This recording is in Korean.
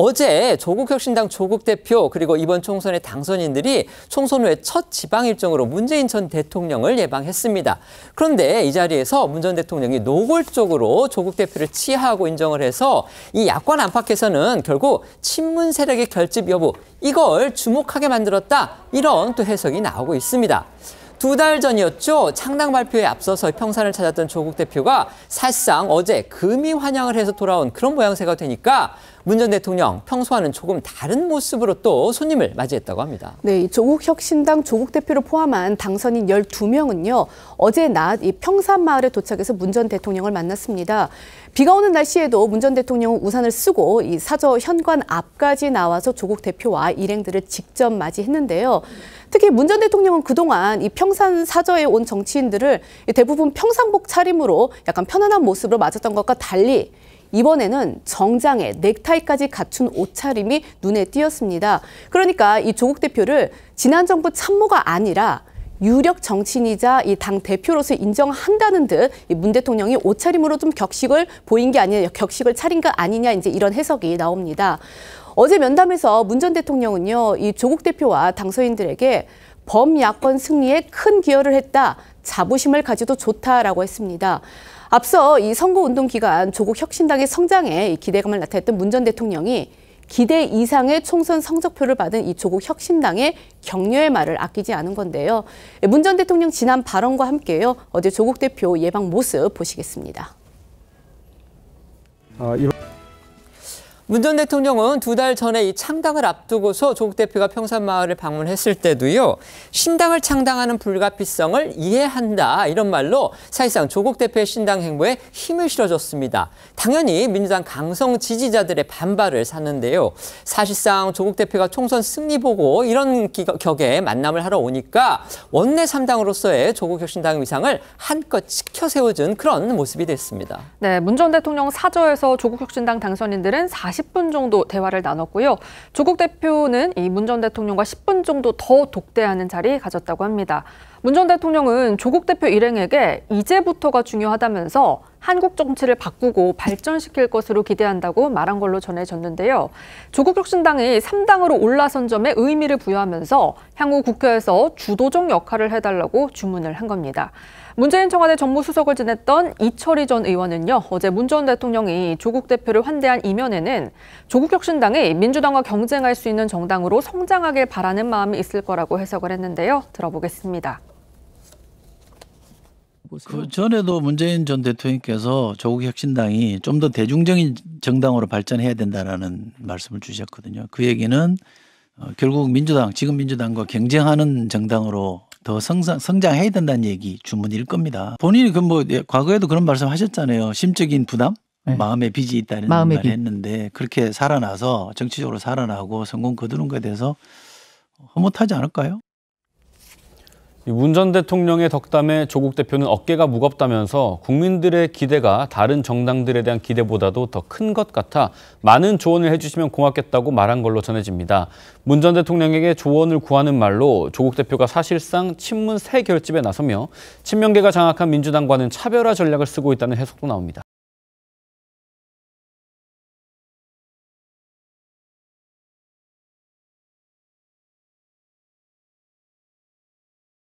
어제 조국혁신당 조국 대표 그리고 이번 총선의 당선인들이 총선 후에 첫 지방 일정으로 문재인 전 대통령을 예방했습니다. 그런데 이 자리에서 문 전 대통령이 노골적으로 조국 대표를 치하하고 인정을 해서 이 야권 안팎에서는 결국 친문 세력의 결집 여부 이걸 주목하게 만들었다 이런 또 해석이 나오고 있습니다. 두달 전이었죠. 창당 발표에 앞서서 평산을 찾았던 조국 대표가 사실상 어제 금이 환영을 해서 돌아온 그런 모양새가 되니까 문전 대통령 평소와는 조금 다른 모습으로 또 손님을 맞이했다고 합니다. 네, 조국 혁신당 조국 대표를 포함한 당선인 12명은요. 어제 낮 평산 마을에 도착해서 문전 대통령을 만났습니다. 비가 오는 날씨에도 문전 대통령은 우산을 쓰고 이 사저 현관 앞까지 나와서 조국 대표와 일행들을 직접 맞이했는데요. 음. 특히 문 전 대통령은 그동안 이 평산 사저에 온 정치인들을 대부분 평상복 차림으로 약간 편안한 모습으로 맞았던 것과 달리 이번에는 정장에 넥타이까지 갖춘 옷차림이 눈에 띄었습니다. 그러니까 이 조국 대표를 지난 정부 참모가 아니라 유력 정치인이자 이 당 대표로서 인정한다는 듯 문 대통령이 옷차림으로 좀 격식을 보인 게 아니냐, 격식을 차린 거 아니냐 이제 이런 해석이 나옵니다. 어제 면담에서 문 전 대통령은요, 이 조국 대표와 당서인들에게 범야권 승리에 큰 기여를 했다, 자부심을 가져도 좋다라고 했습니다. 앞서 이 선거운동 기간 조국 혁신당의 성장에 기대감을 나타냈던 문 전 대통령이 기대 이상의 총선 성적표를 받은 이조국 혁신당의 격려의 말을 아끼지 않은 건데요. 문 전 대통령 지난 발언과 함께요. 어제 조국 대표 예방 모습 보시겠습니다. 어, 이번... 문전 대통령은 두 달 전에 이 창당을 앞두고서 조국 대표가 평산마을을 방문했을 때도요. 신당을 창당하는 불가피성을 이해한다 이런 말로 사실상 조국 대표의 신당 행보에 힘을 실어줬습니다. 당연히 민주당 강성 지지자들의 반발을 샀는데요. 사실상 조국 대표가 총선 승리 보고 이런 격에 만남을 하러 오니까 원내 3당으로서의 조국 혁신당 위상을 한껏 치켜 세워준 그런 모습이 됐습니다. 네, 문 전 대통령 사저에서 조국 혁신당 당선인들은 40 10분 정도 대화를 나눴고요. 조국 대표는 이 문 전 대통령과 10분 정도 더 독대하는 자리 가졌다고 합니다. 문 전 대통령은 조국 대표 일행에게 이제부터가 중요하다면서 한국 정치를 바꾸고 발전시킬 것으로 기대한다고 말한 걸로 전해졌는데요. 조국혁신당이 3당으로 올라선 점에 의미를 부여하면서 향후 국회에서 주도적 역할을 해달라고 주문을 한 겁니다. 문재인 청와대 정무수석을 지냈던 이철희 전 의원은요. 어제 문 전 대통령이 조국 대표를 환대한 이면에는 조국혁신당이 민주당과 경쟁할 수 있는 정당으로 성장하길 바라는 마음이 있을 거라고 해석을 했는데요. 들어보겠습니다. 보세요? 그 전에도 문재인 전 대통령께서 조국 혁신당이 좀 더 대중적인 정당으로 발전해야 된다라는 말씀을 주셨거든요. 그 얘기는 어, 결국 민주당 지금 민주당과 경쟁하는 정당으로 더 성장, 성장해야 된다는 얘기 주문일 겁니다. 본인이 그뭐 예, 과거에도 그런 말씀하셨잖아요. 심적인 부담, 네. 마음의 빚이 있다는 마음의 했는데 그렇게 살아나서 정치적으로 살아나고 성공 거두는 것에 대해서 허뭇하지 않을까요? 문전 대통령의 덕담에 조국 대표는 어깨가 무겁다면서 국민들의 기대가 다른 정당들에 대한 기대보다도 더 큰 것 같아 많은 조언을 해주시면 고맙겠다고 말한 걸로 전해집니다. 문 전 대통령에게 조언을 구하는 말로 조국 대표가 사실상 친문 새 결집에 나서며 친명계가 장악한 민주당과는 차별화 전략을 쓰고 있다는 해석도 나옵니다.